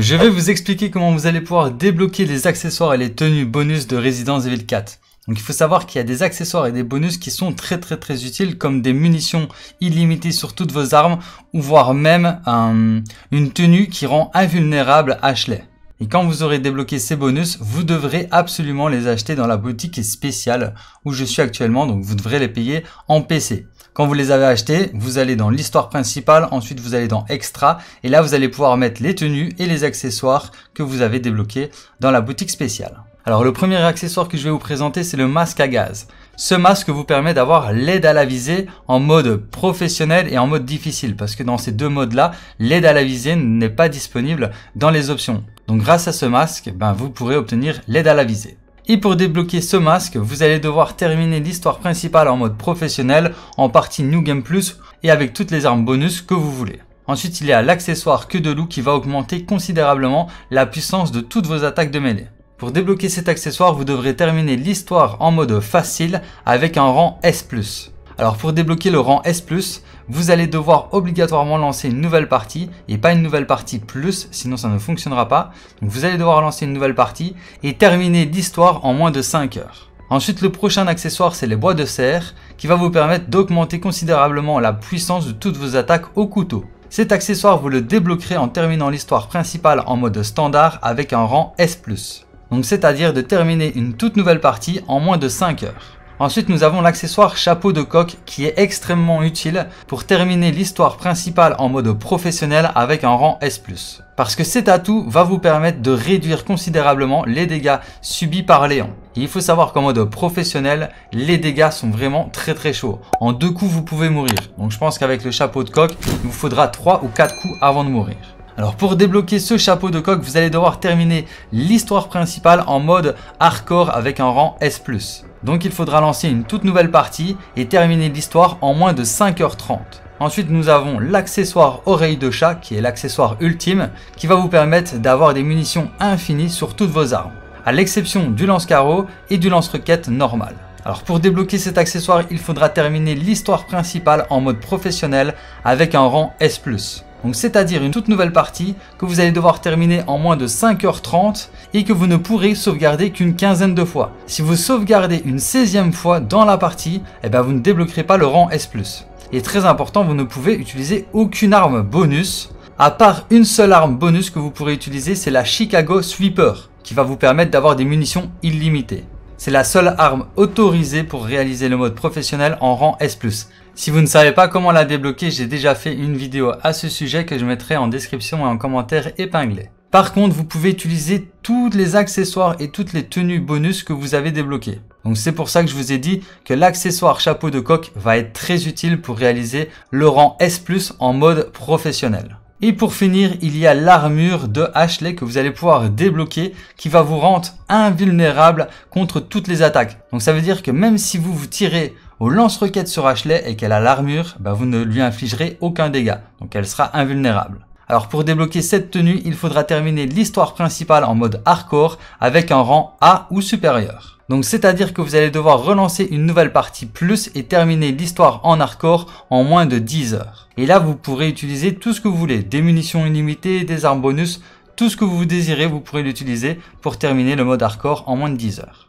Je vais vous expliquer comment vous allez pouvoir débloquer les accessoires et les tenues bonus de Resident Evil 4. Donc il faut savoir qu'il y a des accessoires et des bonus qui sont très très très utiles comme des munitions illimitées sur toutes vos armes ou voire même euh, une tenue qui rend invulnérable Ashley. Et quand vous aurez débloqué ces bonus, vous devrez absolument les acheter dans la boutique spéciale où je suis actuellement, donc vous devrez les payer en PC. Quand vous les avez achetés, vous allez dans l'histoire principale, ensuite vous allez dans extra, et là vous allez pouvoir mettre les tenues et les accessoires que vous avez débloqués dans la boutique spéciale. Alors le premier accessoire que je vais vous présenter, c'est le masque à gaz. Ce masque vous permet d'avoir l'aide à la visée en mode professionnel et en mode difficile parce que dans ces deux modes là, l'aide à la visée n'est pas disponible dans les options. Donc grâce à ce masque, ben, vous pourrez obtenir l'aide à la visée. Et pour débloquer ce masque, vous allez devoir terminer l'histoire principale en mode professionnel, en partie New Game Plus et avec toutes les armes bonus que vous voulez. Ensuite, il y a l'accessoire queue de loup qui va augmenter considérablement la puissance de toutes vos attaques de mêlée. Pour débloquer cet accessoire, vous devrez terminer l'histoire en mode facile avec un rang S+. Alors pour débloquer le rang S+, vous allez devoir obligatoirement lancer une nouvelle partie et pas une nouvelle partie plus, sinon ça ne fonctionnera pas. Donc vous allez devoir lancer une nouvelle partie et terminer l'histoire en moins de 5 heures. Ensuite, le prochain accessoire, c'est les bois de serre, qui va vous permettre d'augmenter considérablement la puissance de toutes vos attaques au couteau. Cet accessoire, vous le débloquerez en terminant l'histoire principale en mode standard avec un rang S+. Donc c'est-à-dire de terminer une toute nouvelle partie en moins de 5 heures. Ensuite, nous avons l'accessoire chapeau de coq qui est extrêmement utile pour terminer l'histoire principale en mode professionnel avec un rang S+. Parce que cet atout va vous permettre de réduire considérablement les dégâts subis par Léon. il faut savoir qu'en mode professionnel, les dégâts sont vraiment très très chauds. En deux coups, vous pouvez mourir. Donc je pense qu'avec le chapeau de coq, il vous faudra 3 ou 4 coups avant de mourir. Alors pour débloquer ce chapeau de coq, vous allez devoir terminer l'histoire principale en mode hardcore avec un rang S+. Donc il faudra lancer une toute nouvelle partie et terminer l'histoire en moins de 5h30. Ensuite, nous avons l'accessoire oreille de chat, qui est l'accessoire ultime, qui va vous permettre d'avoir des munitions infinies sur toutes vos armes, à l'exception du lance-carreau et du lance requête normal. Alors pour débloquer cet accessoire, il faudra terminer l'histoire principale en mode professionnel avec un rang S+. Donc c'est-à-dire une toute nouvelle partie que vous allez devoir terminer en moins de 5h30 et que vous ne pourrez sauvegarder qu'une quinzaine de fois. Si vous sauvegardez une 16e fois dans la partie, eh bien vous ne débloquerez pas le rang S+. Et très important, vous ne pouvez utiliser aucune arme bonus, à part une seule arme bonus que vous pourrez utiliser, c'est la Chicago Sweeper, qui va vous permettre d'avoir des munitions illimitées. C'est la seule arme autorisée pour réaliser le mode professionnel en rang S+. Si vous ne savez pas comment la débloquer, j'ai déjà fait une vidéo à ce sujet que je mettrai en description et en commentaire épinglé. Par contre, vous pouvez utiliser tous les accessoires et toutes les tenues bonus que vous avez débloquées. Donc c'est pour ça que je vous ai dit que l'accessoire chapeau de coque va être très utile pour réaliser le rang S+, en mode professionnel. Et pour finir, il y a l'armure de Ashley que vous allez pouvoir débloquer qui va vous rendre invulnérable contre toutes les attaques. Donc ça veut dire que même si vous vous tirez au lance-roquettes sur Ashley et qu'elle a l'armure, bah vous ne lui infligerez aucun dégât. Donc elle sera invulnérable. Alors pour débloquer cette tenue, il faudra terminer l'histoire principale en mode hardcore avec un rang A ou supérieur. Donc c'est-à-dire que vous allez devoir relancer une nouvelle partie plus et terminer l'histoire en hardcore en moins de 10 heures. Et là vous pourrez utiliser tout ce que vous voulez, des munitions illimitées, des armes bonus, tout ce que vous désirez vous pourrez l'utiliser pour terminer le mode hardcore en moins de 10 heures.